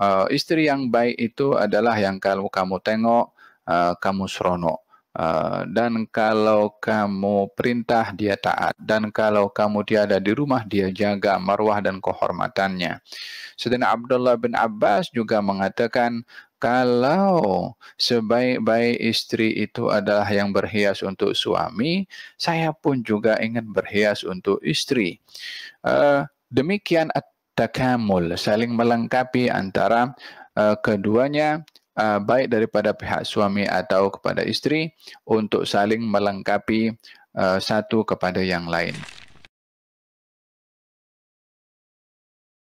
uh, istri yang baik itu adalah yang kalau kamu tengok uh, kamu seronok uh, dan kalau kamu perintah dia taat dan kalau kamu tiada di rumah dia jaga marwah dan kehormatannya. Sedangkan Abdullah bin Abbas juga mengatakan kalau sebaik-baik istri itu adalah yang berhias untuk suami, saya pun juga ingin berhias untuk istri. Uh, demikian takamul, saling melengkapi antara uh, keduanya uh, baik daripada pihak suami atau kepada istri untuk saling melengkapi uh, satu kepada yang lain.